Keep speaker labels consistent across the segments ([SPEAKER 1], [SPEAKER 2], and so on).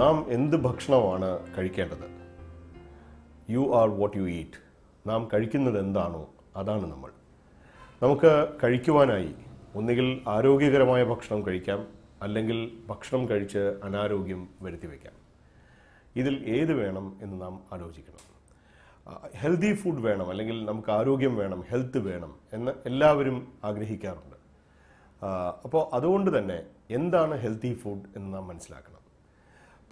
[SPEAKER 1] നാം എന്ത് ഭക്ഷണമാണ് കഴിക്കേണ്ടത് you are what you eat നാം കഴിക്കുന്നത് എന്താണോ അതാണ് നമ്മൾ നമുക്ക് കഴിക്കുവാനായി ഒന്നുകിൽ ആരോഗ്യകരമായ ഭക്ഷണം കഴിക്കാം അല്ലെങ്കിൽ ഭക്ഷണം കഴിച്ച് അനാരോഗ്യം വയ്ക്കാം ഇതിൽ ഏത് വേണം എന്ന് നാം ആലോചിക്കണം ഹെൽത്തി ഫുഡ് വേണം അല്ലെങ്കിൽ നമുക്ക് ആരോഗ്യം വേണം ഹെൽത്ത് വേണം എന്ന് എല്ലാവരും ആഗ്രഹിക്കാറുണ്ട് അപ്പോൾ അതുകൊണ്ട് തന്നെ എന്താണ് ഹെൽത്തി ഫുഡ് എന്ന് നാം മനസ്സിലാക്കണം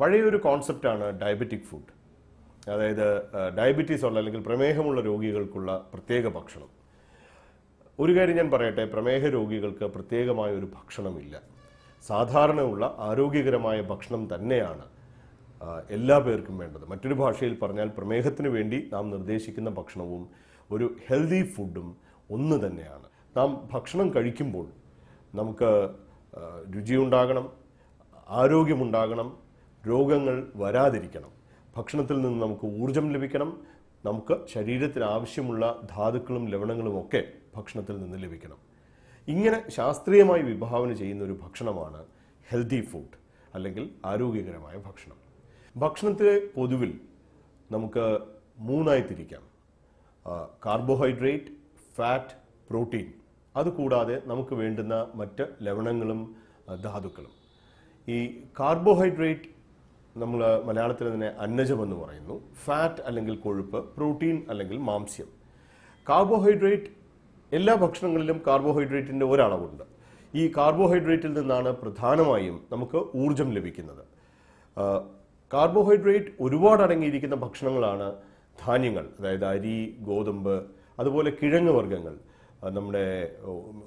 [SPEAKER 1] പഴയൊരു കോൺസെപ്റ്റാണ് ഡയബറ്റിക് ഫുഡ് അതായത് ഡയബറ്റീസ് ഉള്ള അല്ലെങ്കിൽ പ്രമേഹമുള്ള രോഗികൾക്കുള്ള പ്രത്യേക ഭക്ഷണം ഒരു കാര്യം ഞാൻ പറയട്ടെ പ്രമേഹ രോഗികൾക്ക് പ്രത്യേകമായ ഒരു ഭക്ഷണമില്ല സാധാരണയുള്ള ആരോഗ്യകരമായ ഭക്ഷണം തന്നെയാണ് എല്ലാ പേർക്കും വേണ്ടത് മറ്റൊരു ഭാഷയിൽ പറഞ്ഞാൽ പ്രമേഹത്തിന് വേണ്ടി നാം നിർദ്ദേശിക്കുന്ന ഭക്ഷണവും ഒരു ഹെൽത്തി ഫുഡും ഒന്ന് തന്നെയാണ് നാം ഭക്ഷണം കഴിക്കുമ്പോൾ നമുക്ക് രുചിയുണ്ടാകണം ആരോഗ്യമുണ്ടാകണം രോഗങ്ങൾ വരാതിരിക്കണം ഭക്ഷണത്തിൽ നിന്ന് നമുക്ക് ഊർജം ലഭിക്കണം നമുക്ക് ശരീരത്തിന് ആവശ്യമുള്ള ധാതുക്കളും ലവണങ്ങളും ഒക്കെ ഭക്ഷണത്തിൽ നിന്ന് ലഭിക്കണം ഇങ്ങനെ ശാസ്ത്രീയമായി വിഭാവന ചെയ്യുന്ന ഒരു ഭക്ഷണമാണ് ഹെൽത്തി ഫുഡ് അല്ലെങ്കിൽ ആരോഗ്യകരമായ ഭക്ഷണം ഭക്ഷണത്തിലെ പൊതുവിൽ നമുക്ക് മൂന്നായി തിരിക്കാം കാർബോഹൈഡ്രേറ്റ് ഫാറ്റ് പ്രോട്ടീൻ അതുകൂടാതെ നമുക്ക് വേണ്ടുന്ന മറ്റ് ലവണങ്ങളും ധാതുക്കളും ഈ കാർബോഹൈഡ്രേറ്റ് നമ്മൾ മലയാളത്തിൽ അതിനെ അന്നജം എന്ന് പറയുന്നു ഫാറ്റ് അല്ലെങ്കിൽ കൊഴുപ്പ് പ്രോട്ടീൻ അല്ലെങ്കിൽ മാംസ്യം കാർബോഹൈഡ്രേറ്റ് എല്ലാ ഭക്ഷണങ്ങളിലും കാർബോഹൈഡ്രേറ്റിൻ്റെ ഒരളവുണ്ട് ഈ കാർബോഹൈഡ്രേറ്റിൽ നിന്നാണ് പ്രധാനമായും നമുക്ക് ഊർജം ലഭിക്കുന്നത് കാർബോഹൈഡ്രേറ്റ് ഒരുപാട് അടങ്ങിയിരിക്കുന്ന ഭക്ഷണങ്ങളാണ് ധാന്യങ്ങൾ അതായത് അരി ഗോതമ്പ് അതുപോലെ കിഴങ്ങ് വർഗ്ഗങ്ങൾ നമ്മുടെ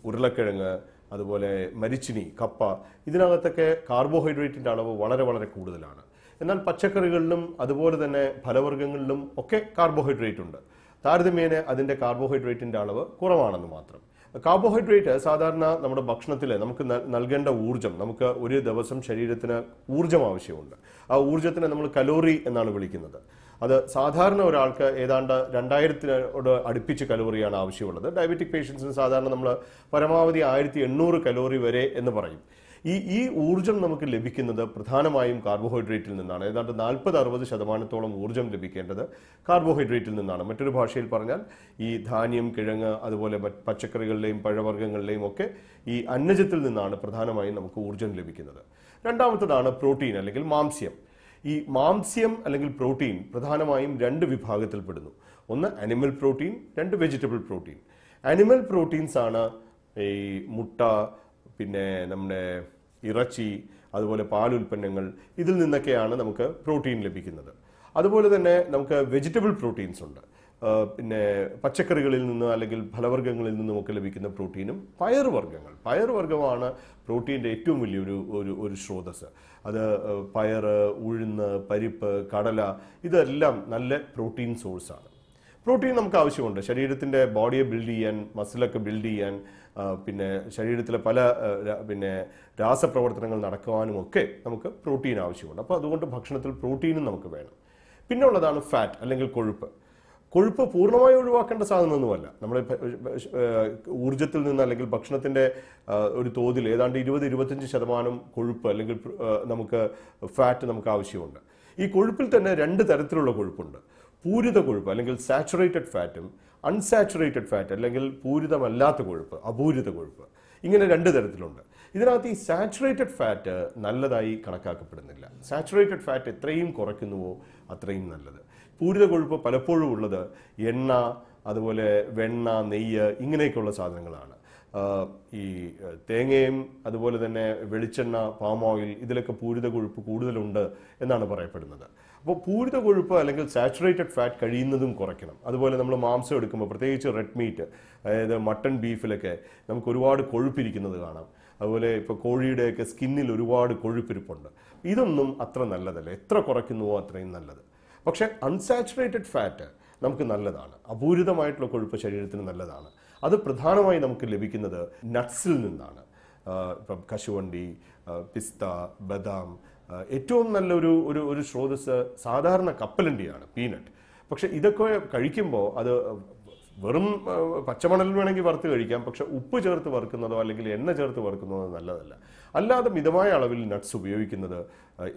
[SPEAKER 1] ഉരുളക്കിഴങ്ങ് അതുപോലെ മരിച്ചിനി കപ്പ ഇതിനകത്തൊക്കെ കാർബോഹൈഡ്രേറ്റിൻ്റെ അളവ് വളരെ വളരെ കൂടുതലാണ് എന്നാൽ പച്ചക്കറികളിലും അതുപോലെ തന്നെ ഫലവർഗ്ഗങ്ങളിലും ഒക്കെ കാർബോഹൈഡ്രേറ്റ് ഉണ്ട് താരതമ്യേന അതിൻ്റെ കാർബോഹൈഡ്രേറ്റിൻ്റെ അളവ് കുറവാണെന്ന് മാത്രം കാർബോഹൈഡ്രേറ്റ് സാധാരണ നമ്മുടെ ഭക്ഷണത്തിൽ നമുക്ക് നൽകേണ്ട ഊർജ്ജം നമുക്ക് ഒരു ദിവസം ശരീരത്തിന് ഊർജ്ജം ആവശ്യമുണ്ട് ആ ഊർജ്ജത്തിനെ നമ്മൾ കലോറി എന്നാണ് വിളിക്കുന്നത് അത് സാധാരണ ഒരാൾക്ക് ഏതാണ്ട് രണ്ടായിരത്തിനോട് അടുപ്പിച്ച് കലോറിയാണ് ആവശ്യമുള്ളത് ഡയബറ്റിക് പേഷ്യൻസിന് സാധാരണ നമ്മൾ പരമാവധി ആയിരത്തി എണ്ണൂറ് കലോറി വരെ എന്ന് പറയും ഈ ഈ ഊർജ്ജം നമുക്ക് ലഭിക്കുന്നത് പ്രധാനമായും കാർബോഹൈഡ്രേറ്റിൽ നിന്നാണ് ഏതാണ്ട് നാൽപ്പത് അറുപത് ശതമാനത്തോളം ഊർജ്ജം ലഭിക്കേണ്ടത് കാർബോഹൈഡ്രേറ്റിൽ നിന്നാണ് മറ്റൊരു ഭാഷയിൽ പറഞ്ഞാൽ ഈ ധാന്യം കിഴങ്ങ് അതുപോലെ പച്ചക്കറികളിലെയും പഴവർഗ്ഗങ്ങളിലെയും ഒക്കെ ഈ അന്നജത്തിൽ നിന്നാണ് പ്രധാനമായും നമുക്ക് ഊർജ്ജം ലഭിക്കുന്നത് രണ്ടാമത്തതാണ് പ്രോട്ടീൻ അല്ലെങ്കിൽ മാംസ്യം ഈ മാംസ്യം അല്ലെങ്കിൽ പ്രോട്ടീൻ പ്രധാനമായും രണ്ട് വിഭാഗത്തിൽപ്പെടുന്നു ഒന്ന് അനിമൽ പ്രോട്ടീൻ രണ്ട് വെജിറ്റബിൾ പ്രോട്ടീൻ അനിമൽ പ്രോട്ടീൻസ് ആണ് ഈ മുട്ട പിന്നെ നമ്മുടെ ഇറച്ചി അതുപോലെ പാലുൽപ്പന്നങ്ങൾ ഇതിൽ നിന്നൊക്കെയാണ് നമുക്ക് പ്രോട്ടീൻ ലഭിക്കുന്നത് അതുപോലെ തന്നെ നമുക്ക് വെജിറ്റബിൾ പ്രോട്ടീൻസ് ഉണ്ട് പിന്നെ പച്ചക്കറികളിൽ നിന്ന് അല്ലെങ്കിൽ ഫലവർഗ്ഗങ്ങളിൽ നിന്ന് നമുക്ക് ലഭിക്കുന്ന പ്രോട്ടീനും പയറുവർഗ്ഗങ്ങൾ പയറുവർഗ്ഗമാണ് പ്രോട്ടീൻ്റെ ഏറ്റവും വലിയൊരു ഒരു ഒരു സ്രോതസ് അത് പയർ ഉഴുന്ന് പരിപ്പ് കടല ഇതെല്ലാം നല്ല പ്രോട്ടീൻ സോഴ്സാണ് പ്രോട്ടീൻ നമുക്ക് ആവശ്യമുണ്ട് ശരീരത്തിൻ്റെ ബോഡിയെ ബിൽഡ് ചെയ്യാൻ മസിലൊക്കെ ബിൽഡ് ചെയ്യാൻ പിന്നെ ശരീരത്തിലെ പല പിന്നെ രാസപ്രവർത്തനങ്ങൾ ഒക്കെ നമുക്ക് പ്രോട്ടീൻ ആവശ്യമുണ്ട് അപ്പോൾ അതുകൊണ്ട് ഭക്ഷണത്തിൽ പ്രോട്ടീനും നമുക്ക് വേണം പിന്നെ ഉള്ളതാണ് ഫാറ്റ് അല്ലെങ്കിൽ കൊഴുപ്പ് കൊഴുപ്പ് പൂർണ്ണമായി ഒഴിവാക്കേണ്ട സാധനമൊന്നുമല്ല നമ്മുടെ ഊർജ്ജത്തിൽ നിന്ന് അല്ലെങ്കിൽ ഭക്ഷണത്തിൻ്റെ ഒരു തോതിൽ ഏതാണ്ട് ഇരുപത് ഇരുപത്തഞ്ച് ശതമാനം കൊഴുപ്പ് അല്ലെങ്കിൽ നമുക്ക് ഫാറ്റ് നമുക്ക് ആവശ്യമുണ്ട് ഈ കൊഴുപ്പിൽ തന്നെ രണ്ട് തരത്തിലുള്ള കൊഴുപ്പുണ്ട് പൂരിത കൊഴുപ്പ് അല്ലെങ്കിൽ സാച്ചുറേറ്റഡ് ഫാറ്റും അൺസാച്ചുറേറ്റഡ് ഫാറ്റ് അല്ലെങ്കിൽ പൂരിതമല്ലാത്ത കൊഴുപ്പ് അപൂരിത കൊഴുപ്പ് ഇങ്ങനെ രണ്ട് തരത്തിലുണ്ട് ഇതിനകത്ത് ഈ സാച്ചുറേറ്റഡ് ഫാറ്റ് നല്ലതായി കണക്കാക്കപ്പെടുന്നില്ല സാച്ചുറേറ്റഡ് ഫാറ്റ് എത്രയും കുറയ്ക്കുന്നുവോ അത്രയും നല്ലത് പൂരിത കൊഴുപ്പ് പലപ്പോഴും ഉള്ളത് എണ്ണ അതുപോലെ വെണ്ണ നെയ്യ് ഇങ്ങനെയൊക്കെയുള്ള സാധനങ്ങളാണ് ഈ തേങ്ങയും അതുപോലെ തന്നെ വെളിച്ചെണ്ണ പാം ഓയിൽ ഇതിലൊക്കെ പൂരിത കൊഴുപ്പ് കൂടുതലുണ്ട് എന്നാണ് പറയപ്പെടുന്നത് അപ്പോൾ പൂരിത കൊഴുപ്പ് അല്ലെങ്കിൽ സാച്ചുറേറ്റഡ് ഫാറ്റ് കഴിയുന്നതും കുറയ്ക്കണം അതുപോലെ നമ്മൾ മാംസം എടുക്കുമ്പോൾ പ്രത്യേകിച്ച് റെഡ് മീറ്റ് അതായത് മട്ടൺ ബീഫിലൊക്കെ നമുക്ക് ഒരുപാട് കൊഴുപ്പിരിക്കുന്നത് കാണാം അതുപോലെ ഇപ്പോൾ കോഴിയുടെയൊക്കെ സ്കിന്നിൽ ഒരുപാട് കൊഴുപ്പിരിപ്പുണ്ട് ഇതൊന്നും അത്ര നല്ലതല്ല എത്ര കുറയ്ക്കുന്നുവോ അത്രയും നല്ലത് പക്ഷേ അൺസാച്ചുറേറ്റഡ് ഫാറ്റ് നമുക്ക് നല്ലതാണ് അപൂരിതമായിട്ടുള്ള കൊഴുപ്പ് ശരീരത്തിന് നല്ലതാണ് അത് പ്രധാനമായി നമുക്ക് ലഭിക്കുന്നത് നട്ട്സിൽ നിന്നാണ് ഇപ്പം കശുവണ്ടി പിസ്ത ബദാം ഏറ്റവും നല്ലൊരു ഒരു ഒരു സ്രോതസ് സാധാരണ കപ്പലണ്ടിയാണ് പീനട്ട് പക്ഷെ ഇതൊക്കെ കഴിക്കുമ്പോൾ അത് വെറും പച്ചമണലിൽ വേണമെങ്കിൽ വറുത്ത് കഴിക്കാം പക്ഷെ ഉപ്പ് ചേർത്ത് വറുക്കുന്നതോ അല്ലെങ്കിൽ എണ്ണ ചേർത്ത് വറുക്കുന്നതോ നല്ലതല്ല അല്ലാതെ മിതമായ അളവിൽ നട്ട്സ് ഉപയോഗിക്കുന്നത്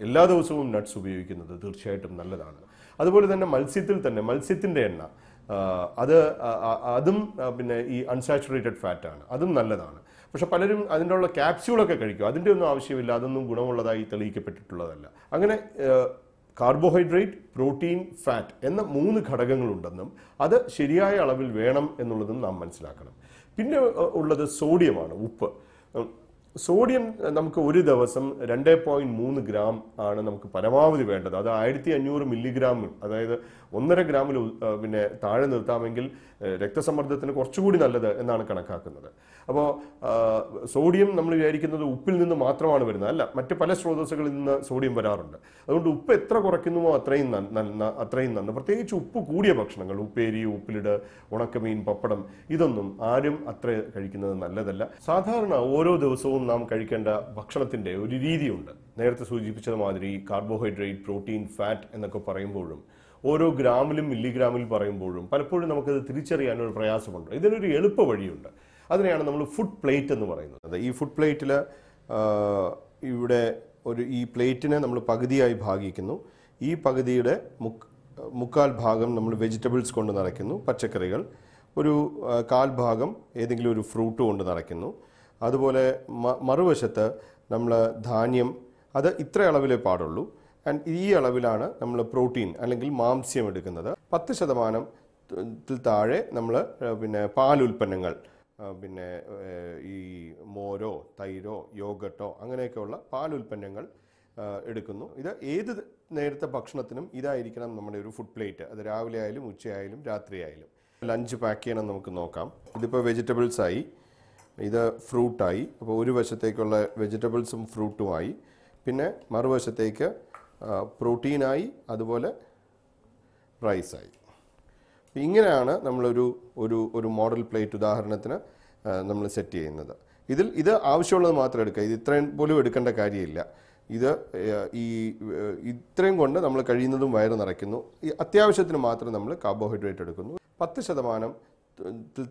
[SPEAKER 1] എല്ലാ ദിവസവും നട്ട്സ് ഉപയോഗിക്കുന്നത് തീർച്ചയായിട്ടും നല്ലതാണ് അതുപോലെ തന്നെ മത്സ്യത്തിൽ തന്നെ മത്സ്യത്തിൻ്റെ എണ്ണ അത് അതും പിന്നെ ഈ അൺസാച്ചുറേറ്റഡ് ഫാറ്റാണ് അതും നല്ലതാണ് പക്ഷെ പലരും അതിൻ്റെ ഉള്ള ക്യാപ്സ്യൂളൊക്കെ കഴിക്കും അതിൻ്റെ ഒന്നും ആവശ്യമില്ല അതൊന്നും ഗുണമുള്ളതായി തെളിയിക്കപ്പെട്ടിട്ടുള്ളതല്ല അങ്ങനെ കാർബോഹൈഡ്രേറ്റ് പ്രോട്ടീൻ ഫാറ്റ് എന്ന മൂന്ന് ഘടകങ്ങളുണ്ടെന്നും അത് ശരിയായ അളവിൽ വേണം എന്നുള്ളതും നാം മനസ്സിലാക്കണം പിന്നെ ഉള്ളത് സോഡിയമാണ് ഉപ്പ് സോഡിയം നമുക്ക് ഒരു ദിവസം രണ്ട് പോയിൻറ്റ് മൂന്ന് ഗ്രാം ആണ് നമുക്ക് പരമാവധി വേണ്ടത് അത് ആയിരത്തി അഞ്ഞൂറ് മില്ലിഗ്രാം അതായത് ഒന്നര ഗ്രാമിൽ പിന്നെ താഴെ നിർത്താമെങ്കിൽ രക്തസമ്മർദ്ദത്തിന് കുറച്ചുകൂടി നല്ലത് എന്നാണ് കണക്കാക്കുന്നത് അപ്പോൾ സോഡിയം നമ്മൾ വിചാരിക്കുന്നത് ഉപ്പിൽ നിന്ന് മാത്രമാണ് വരുന്നത് അല്ല മറ്റ് പല സ്രോതസ്സുകളിൽ നിന്ന് സോഡിയം വരാറുണ്ട് അതുകൊണ്ട് ഉപ്പ് എത്ര കുറയ്ക്കുന്നുവോ അത്രയും നന്ന അത്രയും നന്ന് പ്രത്യേകിച്ച് ഉപ്പ് കൂടിയ ഭക്ഷണങ്ങൾ ഉപ്പേരി ഉപ്പിലിട് ഉണക്കമീൻ പപ്പടം ഇതൊന്നും ആരും അത്ര കഴിക്കുന്നത് നല്ലതല്ല സാധാരണ ഓരോ ദിവസവും നാം കഴിക്കേണ്ട ഭക്ഷണത്തിൻ്റെ ഒരു രീതിയുണ്ട് നേരത്തെ സൂചിപ്പിച്ചത് മാതിരി കാർബോഹൈഡ്രേറ്റ് പ്രോട്ടീൻ ഫാറ്റ് എന്നൊക്കെ പറയുമ്പോഴും ഓരോ ഗ്രാമിലും മില്ലിഗ്രാമിൽ പറയുമ്പോഴും പലപ്പോഴും നമുക്കത് തിരിച്ചറിയാനൊരു പ്രയാസമുണ്ട് ഇതിനൊരു എളുപ്പ വഴിയുണ്ട് അതിനെയാണ് നമ്മൾ ഫുഡ് പ്ലേറ്റ് എന്ന് പറയുന്നത് ഈ ഫുഡ് പ്ലേറ്റിൽ ഇവിടെ ഒരു ഈ പ്ലേറ്റിനെ നമ്മൾ പകുതിയായി ഭാഗിക്കുന്നു ഈ പകുതിയുടെ മുക്ക് മുക്കാൽ ഭാഗം നമ്മൾ വെജിറ്റബിൾസ് കൊണ്ട് നിറയ്ക്കുന്നു പച്ചക്കറികൾ ഒരു കാൽ ഭാഗം ഏതെങ്കിലും ഒരു ഫ്രൂട്ട് കൊണ്ട് നിറയ്ക്കുന്നു അതുപോലെ മറുവശത്ത് നമ്മൾ ധാന്യം അത് ഇത്ര അളവിലേ പാടുള്ളൂ ആൻഡ് ഈ അളവിലാണ് നമ്മൾ പ്രോട്ടീൻ അല്ലെങ്കിൽ മാംസ്യം എടുക്കുന്നത് പത്ത് ശതമാനത്തിൽ താഴെ നമ്മൾ പിന്നെ പാലുൽപ്പന്നങ്ങൾ പിന്നെ ഈ മോരോ തൈരോ യോഗട്ടോ അങ്ങനെയൊക്കെയുള്ള പാലുൽപ്പന്നങ്ങൾ എടുക്കുന്നു ഇത് ഏത് നേരത്തെ ഭക്ഷണത്തിനും ഇതായിരിക്കണം നമ്മുടെ ഒരു ഫുഡ് പ്ലേറ്റ് അത് രാവിലെ ആയാലും ഉച്ചയായാലും രാത്രിയായാലും ലഞ്ച് പാക്ക് ചെയ്യണം നമുക്ക് നോക്കാം ഇതിപ്പോൾ വെജിറ്റബിൾസായി ഇത് ഫ്രൂട്ടായി അപ്പോൾ ഒരു വശത്തേക്കുള്ള വെജിറ്റബിൾസും ഫ്രൂട്ടുമായി പിന്നെ മറുവശത്തേക്ക് പ്രോട്ടീനായി അതുപോലെ റൈസായി ഇങ്ങനെയാണ് നമ്മളൊരു ഒരു ഒരു മോഡൽ പ്ലേറ്റ് ഉദാഹരണത്തിന് നമ്മൾ സെറ്റ് ചെയ്യുന്നത് ഇതിൽ ഇത് ആവശ്യമുള്ളത് മാത്രം എടുക്കുക ഇത് ഇത്രയും പോലും എടുക്കേണ്ട കാര്യമില്ല ഇത് ഈ ഇത്രയും കൊണ്ട് നമ്മൾ കഴിയുന്നതും വയറ് നിറയ്ക്കുന്നു ഈ അത്യാവശ്യത്തിന് മാത്രം നമ്മൾ കാർബോഹൈഡ്രേറ്റ് എടുക്കുന്നു പത്ത് ശതമാനം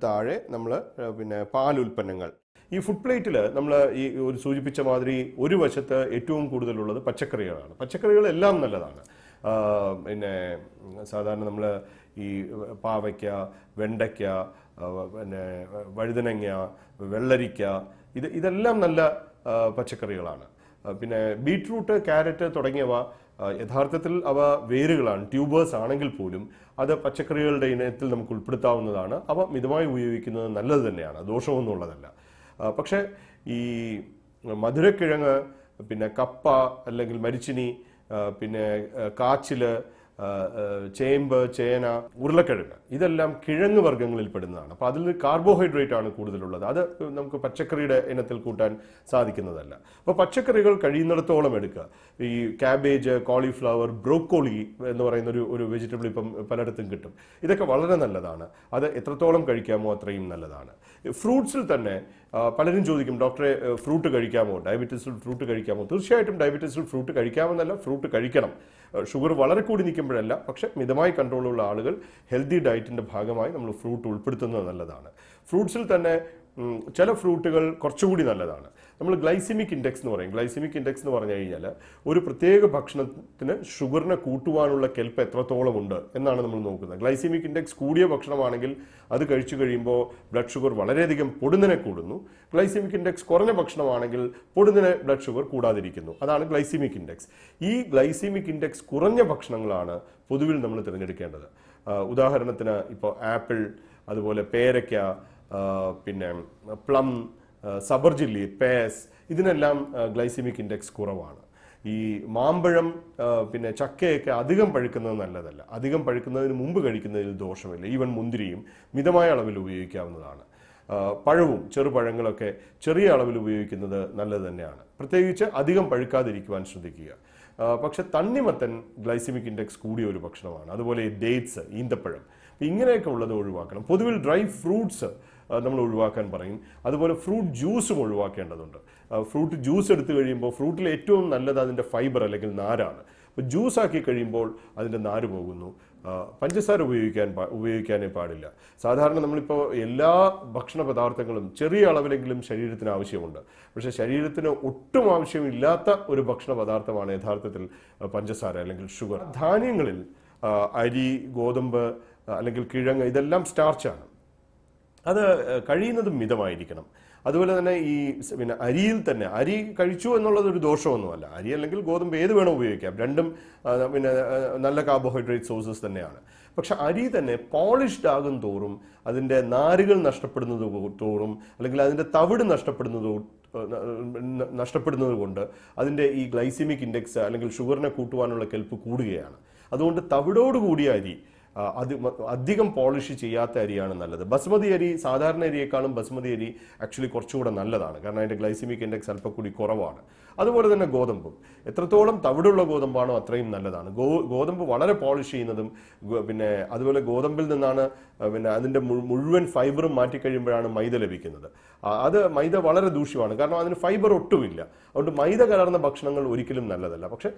[SPEAKER 1] താഴെ നമ്മൾ പിന്നെ പാലുൽപ്പന്നങ്ങൾ ഈ ഫുഡ് പ്ലേറ്റിൽ നമ്മൾ ഈ ഒരു സൂചിപ്പിച്ച മാതിരി ഒരു വശത്ത് ഏറ്റവും കൂടുതലുള്ളത് പച്ചക്കറികളാണ് പച്ചക്കറികൾ എല്ലാം നല്ലതാണ് പിന്നെ സാധാരണ നമ്മൾ ഈ പാവയ്ക്ക വെണ്ടയ്ക്ക പിന്നെ വഴുതനങ്ങ വെള്ളരിക്ക ഇത് ഇതെല്ലാം നല്ല പച്ചക്കറികളാണ് പിന്നെ ബീട്രൂട്ട് ക്യാരറ്റ് തുടങ്ങിയവ യഥാർത്ഥത്തിൽ അവ വേരുകളാണ് ട്യൂബേഴ്സ് ആണെങ്കിൽ പോലും അത് പച്ചക്കറികളുടെ ഇനത്തിൽ നമുക്ക് ഉൾപ്പെടുത്താവുന്നതാണ് അവ മിതമായി ഉപയോഗിക്കുന്നത് നല്ലത് തന്നെയാണ് ദോഷമൊന്നുമുള്ളതല്ല പക്ഷേ ഈ മധുരക്കിഴങ്ങ് പിന്നെ കപ്പ അല്ലെങ്കിൽ മരിച്ചിനി പിന്നെ കാച്ചില് ചേമ്പ് ചേന ഉരുളക്കിഴങ്ങ് ഇതെല്ലാം കിഴങ്ങ് വർഗ്ഗങ്ങളിൽ പെടുന്നതാണ് അപ്പോൾ അതിൽ കാർബോഹൈഡ്രേറ്റ് ആണ് കൂടുതലുള്ളത് അത് നമുക്ക് പച്ചക്കറിയുടെ ഇനത്തിൽ കൂട്ടാൻ സാധിക്കുന്നതല്ല അപ്പോൾ പച്ചക്കറികൾ കഴിയുന്നിടത്തോളം എടുക്കുക ഈ ക്യാബേജ് കോളിഫ്ലവർ ബ്രോക്കോളി എന്ന് പറയുന്ന ഒരു ഒരു വെജിറ്റബിൾ ഇപ്പം പലയിടത്തും കിട്ടും ഇതൊക്കെ വളരെ നല്ലതാണ് അത് എത്രത്തോളം കഴിക്കാമോ അത്രയും നല്ലതാണ് ഫ്രൂട്ട്സിൽ തന്നെ പലരും ചോദിക്കും ഡോക്ടറെ ഫ്രൂട്ട് കഴിക്കാമോ ഡയബറ്റീസിൽ ഫ്രൂട്ട് കഴിക്കാമോ തീർച്ചയായിട്ടും ഡയബറ്റീസിൽ ഫ്രൂട്ട് കഴിക്കാമെന്നല്ല ഫ്രൂട്ട് കഴിക്കണം ഷുഗർ വളരെ കൂടി നിൽക്കുമ്പോഴല്ല പക്ഷെ മിതമായി കൺട്രോളുള്ള ആളുകൾ ഹെൽത്തി ഡയറ്റിൻ്റെ ഭാഗമായി നമ്മൾ ഫ്രൂട്ട് ഉൾപ്പെടുത്തുന്നത് നല്ലതാണ് ഫ്രൂട്ട്സിൽ തന്നെ ചില ഫ്രൂട്ടുകൾ കുറച്ചുകൂടി നല്ലതാണ് നമ്മൾ ഗ്ലൈസിമിക് ഇൻഡെക്സ് എന്ന് പറയും ഗ്ലൈസിമിക് ഇൻഡെക്സ് എന്ന് പറഞ്ഞു കഴിഞ്ഞാൽ ഒരു പ്രത്യേക ഭക്ഷണത്തിന് ഷുഗറിനെ കൂട്ടുവാനുള്ള കെൽപ്പ് എത്രത്തോളം ഉണ്ട് എന്നാണ് നമ്മൾ നോക്കുന്നത് ഗ്ലൈസിമിക് ഇൻഡെക്സ് കൂടിയ ഭക്ഷണമാണെങ്കിൽ അത് കഴിച്ചു കഴിയുമ്പോൾ ബ്ലഡ് ഷുഗർ വളരെയധികം പൊടുന്നിനെ കൂടുന്നു ഗ്ലൈസിമിക് ഇൻഡെക്സ് കുറഞ്ഞ ഭക്ഷണമാണെങ്കിൽ പൊടുന്നിനെ ബ്ലഡ് ഷുഗർ കൂടാതിരിക്കുന്നു അതാണ് ഗ്ലൈസിമിക് ഇൻഡെക്സ് ഈ ഗ്ലൈസിമിക് ഇൻഡെക്സ് കുറഞ്ഞ ഭക്ഷണങ്ങളാണ് പൊതുവിൽ നമ്മൾ തിരഞ്ഞെടുക്കേണ്ടത് ഉദാഹരണത്തിന് ഇപ്പോൾ ആപ്പിൾ അതുപോലെ പേരയ്ക്ക പിന്നെ പ്ലം സബർ ജില്ലി പേസ് ഇതിനെല്ലാം ഗ്ലൈസിമിക് ഇൻഡെക്സ് കുറവാണ് ഈ മാമ്പഴം പിന്നെ ചക്കയൊക്കെ അധികം പഴുക്കുന്നത് നല്ലതല്ല അധികം പഴുക്കുന്നതിന് മുമ്പ് കഴിക്കുന്നതിൽ ദോഷമില്ല ഈവൻ മുന്തിരിയും മിതമായ അളവിൽ ഉപയോഗിക്കാവുന്നതാണ് പഴവും ചെറുപഴങ്ങളൊക്കെ ചെറിയ അളവിൽ ഉപയോഗിക്കുന്നത് നല്ലത് തന്നെയാണ് പ്രത്യേകിച്ച് അധികം പഴുക്കാതിരിക്കുവാൻ ശ്രദ്ധിക്കുക പക്ഷെ തണ്ണിമത്തൻ ഗ്ലൈസിമിക് ഇൻഡെക്സ് കൂടിയ ഒരു ഭക്ഷണമാണ് അതുപോലെ ഡേറ്റ്സ് ഈന്തപ്പഴം ഇങ്ങനെയൊക്കെ ഉള്ളത് ഒഴിവാക്കണം പൊതുവിൽ ഡ്രൈ ഫ്രൂട്ട്സ് നമ്മൾ ഒഴിവാക്കാൻ പറയും അതുപോലെ ഫ്രൂട്ട് ജ്യൂസും ഒഴിവാക്കേണ്ടതുണ്ട് ഫ്രൂട്ട് ജ്യൂസ് എടുത്തു കഴിയുമ്പോൾ ഫ്രൂട്ടിൽ ഏറ്റവും നല്ലത് അതിൻ്റെ ഫൈബർ അല്ലെങ്കിൽ നാരാണ് അപ്പോൾ ജ്യൂസ് ആക്കി കഴിയുമ്പോൾ അതിൻ്റെ നാര് പോകുന്നു പഞ്ചസാര ഉപയോഗിക്കാൻ ഉപയോഗിക്കാനേ പാടില്ല സാധാരണ നമ്മളിപ്പോൾ എല്ലാ ഭക്ഷണ പദാർത്ഥങ്ങളും ചെറിയ അളവിലെങ്കിലും ശരീരത്തിന് ആവശ്യമുണ്ട് പക്ഷേ ശരീരത്തിന് ഒട്ടും ആവശ്യമില്ലാത്ത ഒരു ഭക്ഷണ പദാർത്ഥമാണ് യഥാർത്ഥത്തിൽ പഞ്ചസാര അല്ലെങ്കിൽ ഷുഗർ ധാന്യങ്ങളിൽ അരി ഗോതമ്പ് അല്ലെങ്കിൽ കിഴങ്ങ് ഇതെല്ലാം സ്റ്റാർച്ചാണ് അത് കഴിയുന്നതും മിതമായിരിക്കണം അതുപോലെ തന്നെ ഈ പിന്നെ അരിയിൽ തന്നെ അരി കഴിച്ചു എന്നുള്ളത് ഒരു ദോഷമൊന്നുമല്ല അരി അല്ലെങ്കിൽ ഗോതമ്പ് ഏത് വേണോ ഉപയോഗിക്കാം രണ്ടും പിന്നെ നല്ല കാർബോഹൈഡ്രേറ്റ് സോഴ്സസ് തന്നെയാണ് പക്ഷെ അരി തന്നെ പോളിഷ്ഡ് ആകും തോറും അതിൻ്റെ നാരുകൾ നഷ്ടപ്പെടുന്നത് തോറും അല്ലെങ്കിൽ അതിൻ്റെ തവിട് നഷ്ടപ്പെടുന്നത് നഷ്ടപ്പെടുന്നത് കൊണ്ട് അതിൻ്റെ ഈ ഗ്ലൈസിമിക് ഇൻഡെക്സ് അല്ലെങ്കിൽ ഷുഗറിനെ കൂട്ടുവാനുള്ള കെൽപ്പ് കൂടുകയാണ് അതുകൊണ്ട് തവിടോടുകൂടിയ അരി അധികം പോളിഷ് ചെയ്യാത്ത അരിയാണ് നല്ലത് ബസ്മതി അരി സാധാരണ അരിയേക്കാളും ബസ്മതി അരി ആക്ച്വലി കുറച്ചുകൂടെ നല്ലതാണ് കാരണം അതിൻ്റെ ഗ്ലൈസിമിക് ഇൻഡെക്സ് അല്പം കൂടി കുറവാണ് അതുപോലെ തന്നെ ഗോതമ്പും എത്രത്തോളം തവിടുള്ള ഗോതമ്പാണോ അത്രയും നല്ലതാണ് ഗോ ഗോതമ്പ് വളരെ പോളിഷ് ചെയ്യുന്നതും പിന്നെ അതുപോലെ ഗോതമ്പിൽ നിന്നാണ് പിന്നെ അതിൻ്റെ മുഴുവൻ ഫൈബറും മാറ്റിക്കഴിയുമ്പോഴാണ് മൈദ ലഭിക്കുന്നത് അത് മൈദ വളരെ ദൂഷ്യമാണ് കാരണം അതിന് ഫൈബർ ഒട്ടുമില്ല അതുകൊണ്ട് മൈദ കലർന്ന ഭക്ഷണങ്ങൾ ഒരിക്കലും നല്ലതല്ല പക്ഷേ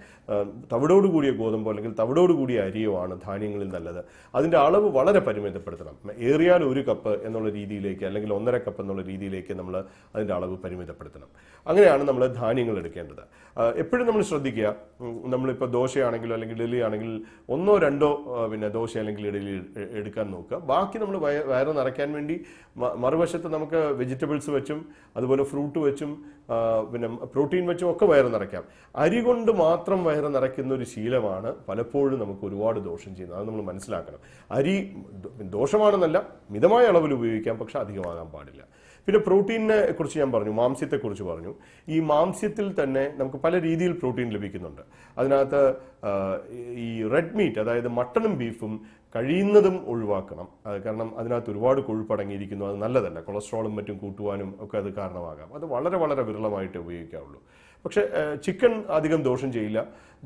[SPEAKER 1] തവിടോട് കൂടിയ ഗോതമ്പോ അല്ലെങ്കിൽ തവിടോട് കൂടിയ അരിയോ ആണ് ധാന്യങ്ങളിൽ നല്ലത് അതിൻ്റെ അളവ് വളരെ പരിമിതപ്പെടുത്തണം ഏറിയാൽ ഒരു കപ്പ് എന്നുള്ള രീതിയിലേക്ക് അല്ലെങ്കിൽ ഒന്നര കപ്പ് എന്നുള്ള രീതിയിലേക്ക് നമ്മൾ അതിൻ്റെ അളവ് പരിമിതപ്പെടുത്തണം അങ്ങനെയാണ് നമ്മൾ ധാന്യങ്ങൾ എടുക്കേണ്ടത് എപ്പോഴും നമ്മൾ ശ്രദ്ധിക്കുക നമ്മളിപ്പോൾ ദോശയാണെങ്കിലും അല്ലെങ്കിൽ ഇഡലി ആണെങ്കിൽ ഒന്നോ രണ്ടോ പിന്നെ ദോശ അല്ലെങ്കിൽ ഇഡലി എടുക്കാൻ നോക്കുക ബാക്കി നമ്മൾ വയറ് നിറയ്ക്കാൻ വേണ്ടി മറുവശത്ത് നമുക്ക് വെജിറ്റബിൾസ് വെച്ചും അതുപോലെ ഫ്രൂട്ട് വെച്ചും പിന്നെ പ്രോട്ടീൻ വെച്ചും ഒക്കെ വയറ് നിറയ്ക്കാം അരി കൊണ്ട് മാത്രം വയറ് നിറയ്ക്കുന്ന ഒരു ശീലമാണ് പലപ്പോഴും നമുക്ക് ഒരുപാട് ദോഷം ചെയ്യുന്നത് അത് നമ്മൾ മനസ്സിലാക്കണം അരി ദോഷമാണെന്നല്ല മിതമായ അളവിൽ ഉപയോഗിക്കാം പക്ഷെ അധികമാകാൻ പാടില്ല പിന്നെ പ്രോട്ടീനെ കുറിച്ച് ഞാൻ പറഞ്ഞു മാംസ്യത്തെക്കുറിച്ച് പറഞ്ഞു ഈ മാംസ്യത്തിൽ തന്നെ നമുക്ക് പല രീതിയിൽ പ്രോട്ടീൻ ലഭിക്കുന്നുണ്ട് അതിനകത്ത് ഈ റെഡ് മീറ്റ് അതായത് മട്ടണും ബീഫും കഴിയുന്നതും ഒഴിവാക്കണം കാരണം അതിനകത്ത് ഒരുപാട് കൊഴുപ്പ് അടങ്ങിയിരിക്കുന്നു അത് നല്ലതല്ല കൊളസ്ട്രോളും മറ്റും കൂട്ടുവാനും ഒക്കെ അത് കാരണമാകാം അത് വളരെ വളരെ വിരളമായിട്ട് ഉപയോഗിക്കാവുള്ളൂ പക്ഷേ ചിക്കൻ അധികം ദോഷം ചെയ്യില്ല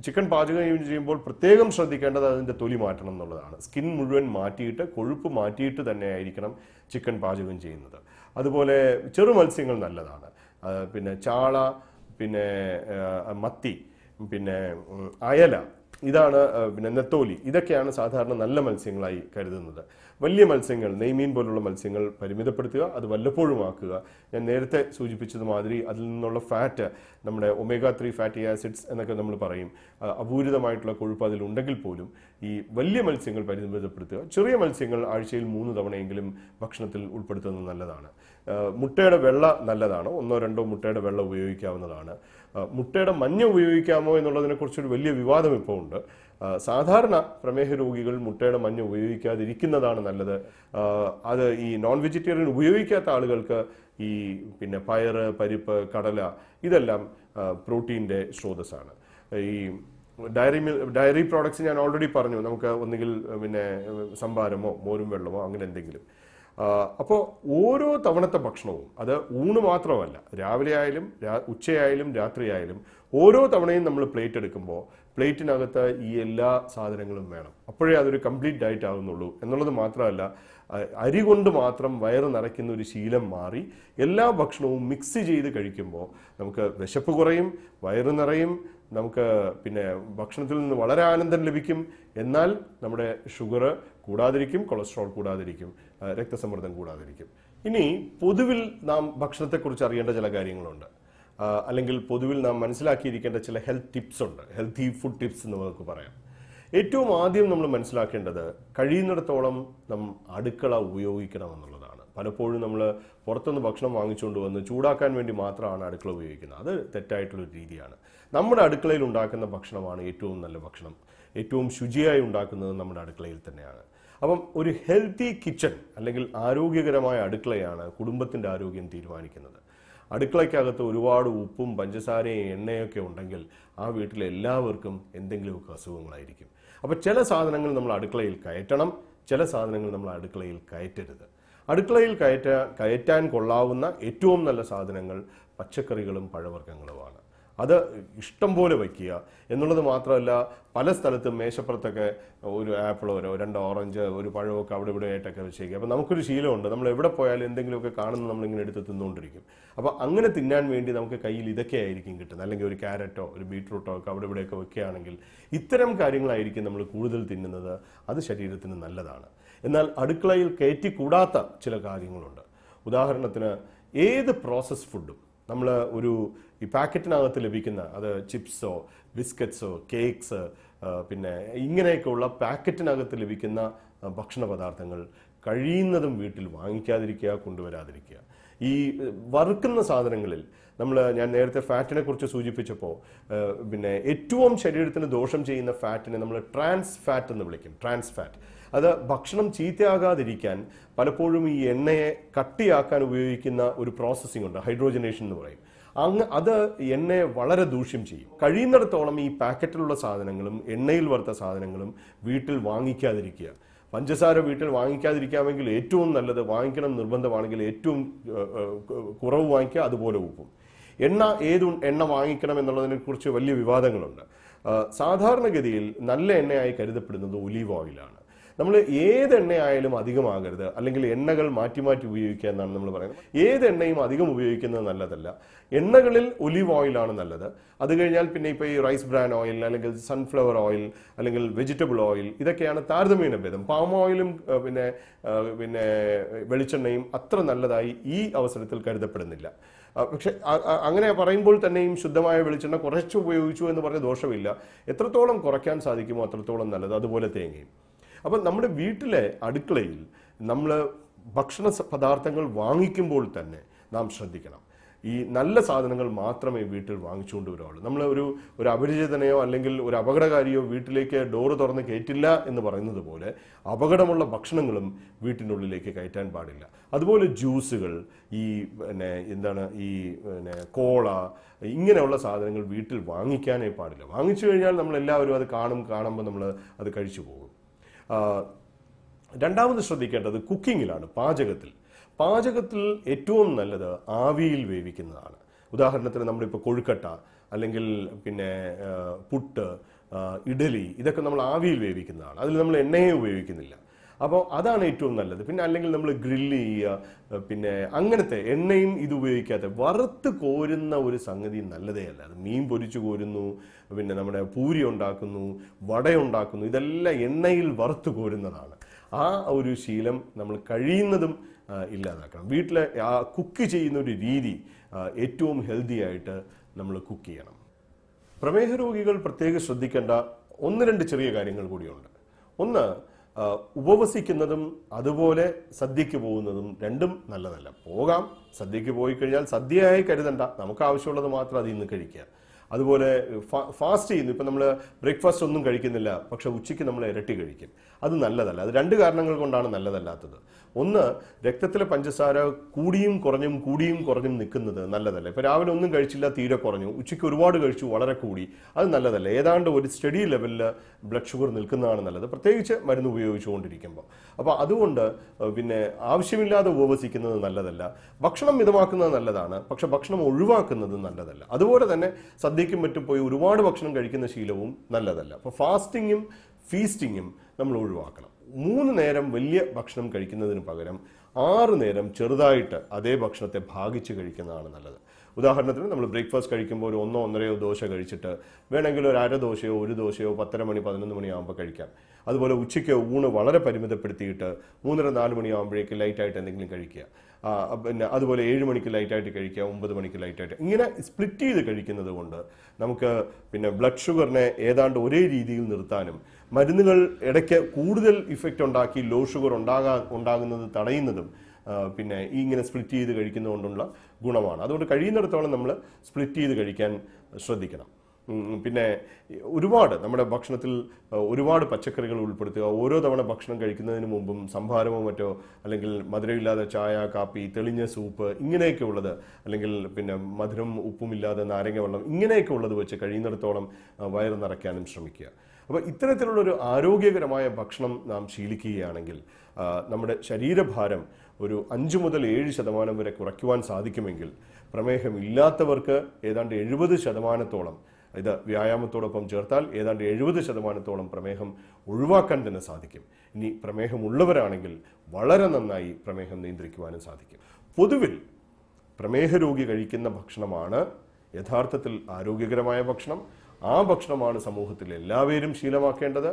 [SPEAKER 1] ചിക്കൻ പാചകം ചെയ്യുമ്പോൾ പ്രത്യേകം ശ്രദ്ധിക്കേണ്ടത് അതിൻ്റെ തൊലി മാറ്റണം എന്നുള്ളതാണ് സ്കിൻ മുഴുവൻ മാറ്റിയിട്ട് കൊഴുപ്പ് മാറ്റിയിട്ട് തന്നെ ആയിരിക്കണം ചിക്കൻ പാചകം ചെയ്യുന്നത് അതുപോലെ ചെറു മത്സ്യങ്ങൾ നല്ലതാണ് പിന്നെ ചാള പിന്നെ മത്തി പിന്നെ അയല ഇതാണ് പിന്നെ നെത്തോലി ഇതൊക്കെയാണ് സാധാരണ നല്ല മത്സ്യങ്ങളായി കരുതുന്നത് വലിയ മത്സ്യങ്ങൾ നെയ്മീൻ പോലുള്ള മത്സ്യങ്ങൾ പരിമിതപ്പെടുത്തുക അത് വല്ലപ്പോഴും ആക്കുക ഞാൻ നേരത്തെ സൂചിപ്പിച്ചതുമാതിരി അതിൽ നിന്നുള്ള ഫാറ്റ് നമ്മുടെ ഒമേഗ ത്രീ ഫാറ്റി ആസിഡ്സ് എന്നൊക്കെ നമ്മൾ പറയും അപൂരിതമായിട്ടുള്ള കൊഴുപ്പ് അതിലുണ്ടെങ്കിൽ പോലും ഈ വലിയ മത്സ്യങ്ങൾ പരിമിതപ്പെടുത്തുക ചെറിയ മത്സ്യങ്ങൾ ആഴ്ചയിൽ മൂന്ന് തവണയെങ്കിലും ഭക്ഷണത്തിൽ ഉൾപ്പെടുത്തുന്നത് നല്ലതാണ് മുട്ടയുടെ വെള്ള നല്ലതാണ് ഒന്നോ രണ്ടോ മുട്ടയുടെ വെള്ള ഉപയോഗിക്കാവുന്നതാണ് മുട്ടയുടെ മഞ്ഞ ഉപയോഗിക്കാമോ എന്നുള്ളതിനെക്കുറിച്ചൊരു വലിയ വിവാദം ഇപ്പോൾ ഉണ്ട് ഉണ്ട് സാധാരണ പ്രമേഹ രോഗികൾ മുട്ടയുടെ മഞ്ഞ ഉപയോഗിക്കാതിരിക്കുന്നതാണ് നല്ലത് അത് ഈ നോൺ വെജിറ്റേറിയൻ ഉപയോഗിക്കാത്ത ആളുകൾക്ക് ഈ പിന്നെ പയർ പരിപ്പ് കടല ഇതെല്ലാം പ്രോട്ടീൻ്റെ സ്രോതസ്സാണ് ഈ ഡയറി മിൽ ഡയറി പ്രോഡക്ട്സ് ഞാൻ ഓൾറെഡി പറഞ്ഞു നമുക്ക് ഒന്നുകിൽ പിന്നെ സംഭാരമോ മോരും വെള്ളമോ അങ്ങനെ എന്തെങ്കിലും അപ്പോൾ ഓരോ തവണത്തെ ഭക്ഷണവും അത് ഊണ് മാത്രമല്ല രാവിലെ ആയാലും രാ ഉച്ചയായാലും രാത്രിയായാലും ഓരോ തവണയും നമ്മൾ പ്ലേറ്റ് എടുക്കുമ്പോൾ പ്ലേറ്റിനകത്ത് ഈ എല്ലാ സാധനങ്ങളും വേണം അപ്പോഴേ അതൊരു കംപ്ലീറ്റ് ഡയറ്റ് ആകുന്നുള്ളൂ എന്നുള്ളത് മാത്രമല്ല അരി കൊണ്ട് മാത്രം വയറ് നിറയ്ക്കുന്ന ഒരു ശീലം മാറി എല്ലാ ഭക്ഷണവും മിക്സ് ചെയ്ത് കഴിക്കുമ്പോൾ നമുക്ക് വിശപ്പ് കുറയും വയറ് നിറയും നമുക്ക് പിന്നെ ഭക്ഷണത്തിൽ നിന്ന് വളരെ ആനന്ദം ലഭിക്കും എന്നാൽ നമ്മുടെ ഷുഗർ കൂടാതിരിക്കും കൊളസ്ട്രോൾ കൂടാതിരിക്കും രക്തസമ്മർദ്ദം കൂടാതിരിക്കും ഇനി പൊതുവിൽ നാം ഭക്ഷണത്തെക്കുറിച്ച് അറിയേണ്ട ചില കാര്യങ്ങളുണ്ട് അല്ലെങ്കിൽ പൊതുവിൽ നാം മനസ്സിലാക്കിയിരിക്കേണ്ട ചില ഹെൽത്ത് ടിപ്സ് ഉണ്ട് ഹെൽത്തി ഫുഡ് ടിപ്സ് എന്ന് നമുക്ക് പറയാം ഏറ്റവും ആദ്യം നമ്മൾ മനസ്സിലാക്കേണ്ടത് കഴിയുന്നിടത്തോളം നാം അടുക്കള ഉപയോഗിക്കണം എന്നുള്ളത് പലപ്പോഴും നമ്മൾ പുറത്തുനിന്ന് ഭക്ഷണം വാങ്ങിച്ചുകൊണ്ട് വന്ന് ചൂടാക്കാൻ വേണ്ടി മാത്രമാണ് അടുക്കള ഉപയോഗിക്കുന്നത് അത് തെറ്റായിട്ടുള്ളൊരു രീതിയാണ് നമ്മുടെ അടുക്കളയിൽ ഉണ്ടാക്കുന്ന ഭക്ഷണമാണ് ഏറ്റവും നല്ല ഭക്ഷണം ഏറ്റവും ശുചിയായി ഉണ്ടാക്കുന്നത് നമ്മുടെ അടുക്കളയിൽ തന്നെയാണ് അപ്പം ഒരു ഹെൽത്തി കിച്ചൺ അല്ലെങ്കിൽ ആരോഗ്യകരമായ അടുക്കളയാണ് കുടുംബത്തിൻ്റെ ആരോഗ്യം തീരുമാനിക്കുന്നത് അടുക്കളയ്ക്കകത്ത് ഒരുപാട് ഉപ്പും പഞ്ചസാരയും എണ്ണയൊക്കെ ഉണ്ടെങ്കിൽ ആ വീട്ടിലെ എല്ലാവർക്കും എന്തെങ്കിലുമൊക്കെ അസുഖങ്ങളായിരിക്കും അപ്പോൾ ചില സാധനങ്ങൾ നമ്മൾ അടുക്കളയിൽ കയറ്റണം ചില സാധനങ്ങൾ നമ്മൾ അടുക്കളയിൽ കയറ്റരുത് അടുക്കളയിൽ കയറ്റ കയറ്റാൻ കൊള്ളാവുന്ന ഏറ്റവും നല്ല സാധനങ്ങൾ പച്ചക്കറികളും പഴവർഗ്ഗങ്ങളുമാണ് അത് ഇഷ്ടം പോലെ വയ്ക്കുക എന്നുള്ളത് മാത്രമല്ല പല സ്ഥലത്തും മേശപ്പുറത്തൊക്കെ ഒരു ആപ്പിൾ ഓരോ രണ്ട് ഓറഞ്ച് ഒരു പഴമൊക്കെ അവിടെ ഇവിടെ ആയിട്ടൊക്കെ വെച്ചേക്കുക അപ്പോൾ നമുക്കൊരു ശീലമുണ്ട് നമ്മൾ എവിടെ പോയാലും എന്തെങ്കിലുമൊക്കെ കാണുന്ന നമ്മളിങ്ങനെ എടുത്ത് തിന്നുകൊണ്ടിരിക്കും അപ്പോൾ അങ്ങനെ തിന്നാൻ വേണ്ടി നമുക്ക് കയ്യിൽ ഇതൊക്കെ ആയിരിക്കും കിട്ടുന്നത് അല്ലെങ്കിൽ ഒരു ക്യാരറ്റോ ഒരു ബീട്രൂട്ടോ ഒക്കെ അവിടെ ഇവിടെയൊക്കെ വെക്കുകയാണെങ്കിൽ ഇത്തരം കാര്യങ്ങളായിരിക്കും നമ്മൾ കൂടുതൽ തിന്നുന്നത് അത് ശരീരത്തിന് നല്ലതാണ് എന്നാൽ അടുക്കളയിൽ കയറ്റിക്കൂടാത്ത ചില കാര്യങ്ങളുണ്ട് ഉദാഹരണത്തിന് ഏത് പ്രോസസ് ഫുഡും നമ്മൾ ഒരു ഈ പാക്കറ്റിനകത്ത് ലഭിക്കുന്ന അത് ചിപ്സോ ബിസ്ക്കറ്റ്സോ കേക്ക്സ് പിന്നെ ഇങ്ങനെയൊക്കെയുള്ള പാക്കറ്റിനകത്ത് ലഭിക്കുന്ന ഭക്ഷണ പദാർത്ഥങ്ങൾ കഴിയുന്നതും വീട്ടിൽ വാങ്ങിക്കാതിരിക്കുക കൊണ്ടുവരാതിരിക്കുക ഈ വറുക്കുന്ന സാധനങ്ങളിൽ നമ്മൾ ഞാൻ നേരത്തെ ഫാറ്റിനെ കുറിച്ച് സൂചിപ്പിച്ചപ്പോൾ പിന്നെ ഏറ്റവും ശരീരത്തിന് ദോഷം ചെയ്യുന്ന ഫാറ്റിനെ നമ്മൾ ട്രാൻസ് ഫാറ്റ് എന്ന് വിളിക്കും ട്രാൻസ് ഫാറ്റ് അത് ഭക്ഷണം ചീത്തയാകാതിരിക്കാൻ പലപ്പോഴും ഈ എണ്ണയെ കട്ടിയാക്കാൻ ഉപയോഗിക്കുന്ന ഒരു പ്രോസസ്സിംഗ് ഉണ്ട് ഹൈഡ്രോജനേഷൻ എന്ന് പറയും അങ്ങ് അത് എണ്ണയെ വളരെ ദൂഷ്യം ചെയ്യും കഴിയുന്നിടത്തോളം ഈ പാക്കറ്റിലുള്ള സാധനങ്ങളും എണ്ണയിൽ വറുത്ത സാധനങ്ങളും വീട്ടിൽ വാങ്ങിക്കാതിരിക്കുക പഞ്ചസാര വീട്ടിൽ വാങ്ങിക്കാതിരിക്കാമെങ്കിൽ ഏറ്റവും നല്ലത് വാങ്ങിക്കണം നിർബന്ധമാണെങ്കിൽ ഏറ്റവും കുറവ് വാങ്ങിക്കുക അതുപോലെ ഉപ്പും എണ്ണ ഏത് എണ്ണ വാങ്ങിക്കണം എന്നുള്ളതിനെക്കുറിച്ച് വലിയ വിവാദങ്ങളുണ്ട് സാധാരണഗതിയിൽ നല്ല എണ്ണയായി കരുതപ്പെടുന്നത് ഒലീവ് ഓയിലാണ് നമ്മൾ ഏത് എണ്ണയായാലും അധികമാകരുത് അല്ലെങ്കിൽ എണ്ണകൾ മാറ്റി മാറ്റി ഉപയോഗിക്കുക എന്നാണ് നമ്മൾ പറയുന്നത് ഏത് എണ്ണയും അധികം ഉപയോഗിക്കുന്നത് നല്ലതല്ല എണ്ണകളിൽ ഒലിവ് ഓയിലാണ് നല്ലത് അത് കഴിഞ്ഞാൽ പിന്നെ ഇപ്പോൾ ഈ റൈസ് ബ്രാൻ ഓയിൽ അല്ലെങ്കിൽ സൺഫ്ലവർ ഓയിൽ അല്ലെങ്കിൽ വെജിറ്റബിൾ ഓയിൽ ഇതൊക്കെയാണ് താരതമ്യേന ഭേദം പാം ഓയിലും പിന്നെ പിന്നെ വെളിച്ചെണ്ണയും അത്ര നല്ലതായി ഈ അവസരത്തിൽ കരുതപ്പെടുന്നില്ല പക്ഷെ അങ്ങനെ പറയുമ്പോൾ തന്നെയും ശുദ്ധമായ വെളിച്ചെണ്ണ കുറച്ച് ഉപയോഗിച്ചു എന്ന് പറഞ്ഞ ദോഷമില്ല എത്രത്തോളം കുറയ്ക്കാൻ സാധിക്കുമോ അത്രത്തോളം നല്ലത് അതുപോലെ തേങ്ങയും അപ്പം നമ്മുടെ വീട്ടിലെ അടുക്കളയിൽ നമ്മൾ ഭക്ഷണ പദാർത്ഥങ്ങൾ വാങ്ങിക്കുമ്പോൾ തന്നെ നാം ശ്രദ്ധിക്കണം ഈ നല്ല സാധനങ്ങൾ മാത്രമേ വീട്ടിൽ വാങ്ങിച്ചുകൊണ്ട് വരാവുള്ളൂ നമ്മൾ ഒരു ഒരു അപരിചിതനെയോ അല്ലെങ്കിൽ ഒരു അപകടകാരിയോ വീട്ടിലേക്ക് ഡോറ് തുറന്ന് കയറ്റില്ല എന്ന് പറയുന്നത് പോലെ അപകടമുള്ള ഭക്ഷണങ്ങളും വീട്ടിനുള്ളിലേക്ക് കയറ്റാൻ പാടില്ല അതുപോലെ ജ്യൂസുകൾ ഈ പിന്നെ എന്താണ് ഈ പിന്നെ കോള ഇങ്ങനെയുള്ള സാധനങ്ങൾ വീട്ടിൽ വാങ്ങിക്കാനേ പാടില്ല വാങ്ങിച്ചു കഴിഞ്ഞാൽ നമ്മൾ എല്ലാവരും അത് കാണും കാണുമ്പോൾ നമ്മൾ അത് കഴിച്ചു പോകും രണ്ടാമത് ശ്രദ്ധിക്കേണ്ടത് കുക്കിങ്ങിലാണ് പാചകത്തിൽ പാചകത്തിൽ ഏറ്റവും നല്ലത് ആവിയിൽ വേവിക്കുന്നതാണ് ഉദാഹരണത്തിന് നമ്മളിപ്പോൾ കൊഴുക്കട്ട അല്ലെങ്കിൽ പിന്നെ പുട്ട് ഇഡലി ഇതൊക്കെ നമ്മൾ ആവിയിൽ വേവിക്കുന്നതാണ് അതിൽ നമ്മൾ എണ്ണയെ ഉപയോഗിക്കുന്നില്ല അപ്പോൾ അതാണ് ഏറ്റവും നല്ലത് പിന്നെ അല്ലെങ്കിൽ നമ്മൾ ഗ്രില്ല് ചെയ്യുക പിന്നെ അങ്ങനത്തെ എണ്ണയും ഇത് ഉപയോഗിക്കാത്ത വറുത്ത് കോരുന്ന ഒരു സംഗതി നല്ലതേ അല്ല അത് മീൻ പൊരിച്ച് കോരുന്നു പിന്നെ നമ്മുടെ പൂരി ഉണ്ടാക്കുന്നു വട ഉണ്ടാക്കുന്നു ഇതെല്ലാം എണ്ണയിൽ വറുത്ത് കോരുന്നതാണ് ആ ഒരു ശീലം നമ്മൾ കഴിയുന്നതും ഇല്ലാതാക്കണം വീട്ടിലെ ആ കുക്ക് ചെയ്യുന്ന ഒരു രീതി ഏറ്റവും ഹെൽത്തി ആയിട്ട് നമ്മൾ കുക്ക് ചെയ്യണം പ്രമേഹ രോഗികൾ പ്രത്യേകം ശ്രദ്ധിക്കേണ്ട ഒന്ന് രണ്ട് ചെറിയ കാര്യങ്ങൾ കൂടിയുണ്ട് ഒന്ന് ഉപവസിക്കുന്നതും അതുപോലെ സദ്യക്ക് പോകുന്നതും രണ്ടും നല്ലതല്ല പോകാം സദ്യക്ക് പോയി കഴിഞ്ഞാൽ സദ്യയായി കരുതണ്ട നമുക്ക് ആവശ്യമുള്ളത് മാത്രം അതിൽ നിന്ന് കഴിക്കുക അതുപോലെ ഫാസ്റ്റ് ചെയ്യുന്നു ഇപ്പം നമ്മൾ ബ്രേക്ക്ഫാസ്റ്റ് ഒന്നും കഴിക്കുന്നില്ല പക്ഷേ ഉച്ചയ്ക്ക് നമ്മൾ ഇരട്ടി കഴിക്കും അത് നല്ലതല്ല അത് രണ്ട് കാരണങ്ങൾ കൊണ്ടാണ് നല്ലതല്ലാത്തത് ഒന്ന് രക്തത്തിലെ പഞ്ചസാര കൂടിയും കുറഞ്ഞും കൂടിയും കുറഞ്ഞും നിൽക്കുന്നത് നല്ലതല്ല ഇപ്പം രാവിലെ ഒന്നും കഴിച്ചില്ല തീരെ കുറഞ്ഞു ഉച്ചയ്ക്ക് ഒരുപാട് കഴിച്ചു വളരെ കൂടി അത് നല്ലതല്ല ഏതാണ്ട് ഒരു സ്റ്റഡി ലെവലിൽ ബ്ലഡ് ഷുഗർ നിൽക്കുന്നതാണ് നല്ലത് പ്രത്യേകിച്ച് മരുന്ന് ഉപയോഗിച്ചുകൊണ്ടിരിക്കുമ്പോൾ അപ്പോൾ അതുകൊണ്ട് പിന്നെ ആവശ്യമില്ലാതെ ഉപവസിക്കുന്നത് നല്ലതല്ല ഭക്ഷണം മിതമാക്കുന്നത് നല്ലതാണ് പക്ഷെ ഭക്ഷണം ഒഴിവാക്കുന്നത് നല്ലതല്ല അതുപോലെ തന്നെ സദ്യ സദ്യയ്ക്കും മറ്റും പോയി ഒരുപാട് ഭക്ഷണം കഴിക്കുന്ന ശീലവും നല്ലതല്ല അപ്പോൾ ഫാസ്റ്റിങ്ങും ഫീസ്റ്റിങ്ങും നമ്മൾ ഒഴിവാക്കണം മൂന്ന് നേരം വലിയ ഭക്ഷണം കഴിക്കുന്നതിന് പകരം ആറ് നേരം ചെറുതായിട്ട് അതേ ഭക്ഷണത്തെ ഭാഗിച്ച് കഴിക്കുന്നതാണ് നല്ലത് ഉദാഹരണത്തിന് നമ്മൾ ബ്രേക്ക്ഫാസ്റ്റ് കഴിക്കുമ്പോൾ ഒരു ഒന്നോ ഒന്നരയോ ദോശ കഴിച്ചിട്ട് വേണമെങ്കിൽ ഒരു അര ദോശയോ ഒരു ദോശയോ പത്തര മണി പതിനൊന്ന് മണിയാകുമ്പോൾ കഴിക്കാം അതുപോലെ ഉച്ചയ്ക്ക് ഊണ് വളരെ പരിമിതപ്പെടുത്തിയിട്ട് മൂന്നര നാല് മണിയാകുമ്പോഴേക്ക് ലൈറ്റായിട്ട് എന്തെങ്കിലും കഴിക്കുക പിന്നെ അതുപോലെ ഏഴ് മണിക്ക് ലൈറ്റായിട്ട് കഴിക്കുക ഒമ്പത് മണിക്ക് ലൈറ്റായിട്ട് ഇങ്ങനെ സ്പ്ലിറ്റ് ചെയ്ത് കഴിക്കുന്നത് കൊണ്ട് നമുക്ക് പിന്നെ ബ്ലഡ് ഷുഗറിനെ ഏതാണ്ട് ഒരേ രീതിയിൽ നിർത്താനും മരുന്നുകൾ ഇടയ്ക്ക് കൂടുതൽ ഇഫക്റ്റ് ഉണ്ടാക്കി ലോ ഷുഗർ ഉണ്ടാകാ ഉണ്ടാകുന്നത് തടയുന്നതും പിന്നെ ഈ ഇങ്ങനെ സ്പ്ലിറ്റ് ചെയ്ത് കഴിക്കുന്നതുകൊണ്ടുള്ള ഗുണമാണ് അതുകൊണ്ട് കഴിയുന്നിടത്തോളം നമ്മൾ സ്പ്ലിറ്റ് ചെയ്ത് കഴിക്കാൻ ശ്രദ്ധിക്കണം പിന്നെ ഒരുപാട് നമ്മുടെ ഭക്ഷണത്തിൽ ഒരുപാട് പച്ചക്കറികൾ ഉൾപ്പെടുത്തുക ഓരോ തവണ ഭക്ഷണം കഴിക്കുന്നതിന് മുമ്പും സംഭാരമോ മറ്റോ അല്ലെങ്കിൽ മധുരമില്ലാതെ ചായ കാപ്പി തെളിഞ്ഞ സൂപ്പ് ഇങ്ങനെയൊക്കെ ഉള്ളത് അല്ലെങ്കിൽ പിന്നെ മധുരം ഉപ്പുമില്ലാതെ നാരങ്ങ വെള്ളം ഇങ്ങനെയൊക്കെ ഉള്ളത് വെച്ച് കഴിയുന്നിടത്തോളം വയറ് നിറയ്ക്കാനും ശ്രമിക്കുക അപ്പോൾ ഇത്തരത്തിലുള്ളൊരു ആരോഗ്യകരമായ ഭക്ഷണം നാം ശീലിക്കുകയാണെങ്കിൽ നമ്മുടെ ശരീരഭാരം ഒരു അഞ്ച് മുതൽ ഏഴ് ശതമാനം വരെ കുറയ്ക്കുവാൻ സാധിക്കുമെങ്കിൽ പ്രമേഹം ഇല്ലാത്തവർക്ക് ഏതാണ്ട് എഴുപത് ശതമാനത്തോളം ഇത് വ്യായാമത്തോടൊപ്പം ചേർത്താൽ ഏതാണ്ട് എഴുപത് ശതമാനത്തോളം പ്രമേഹം ഒഴിവാക്കാൻ തന്നെ സാധിക്കും ഇനി പ്രമേഹമുള്ളവരാണെങ്കിൽ വളരെ നന്നായി പ്രമേഹം നിയന്ത്രിക്കുവാനും സാധിക്കും പൊതുവിൽ പ്രമേഹ രോഗി കഴിക്കുന്ന ഭക്ഷണമാണ് യഥാർത്ഥത്തിൽ ആരോഗ്യകരമായ ഭക്ഷണം ആ ഭക്ഷണമാണ് സമൂഹത്തിൽ എല്ലാവരും ശീലമാക്കേണ്ടത്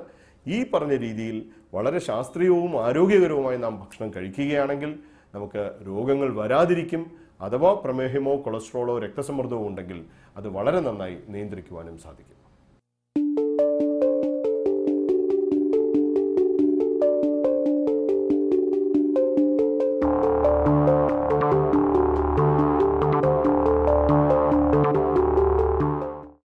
[SPEAKER 1] ഈ പറഞ്ഞ രീതിയിൽ വളരെ ശാസ്ത്രീയവും ആരോഗ്യകരവുമായി നാം ഭക്ഷണം കഴിക്കുകയാണെങ്കിൽ നമുക്ക് രോഗങ്ങൾ വരാതിരിക്കും അഥവാ പ്രമേഹമോ കൊളസ്ട്രോളോ രക്തസമ്മർദ്ദമോ ഉണ്ടെങ്കിൽ അത് വളരെ നന്നായി നിയന്ത്രിക്കുവാനും സാധിക്കും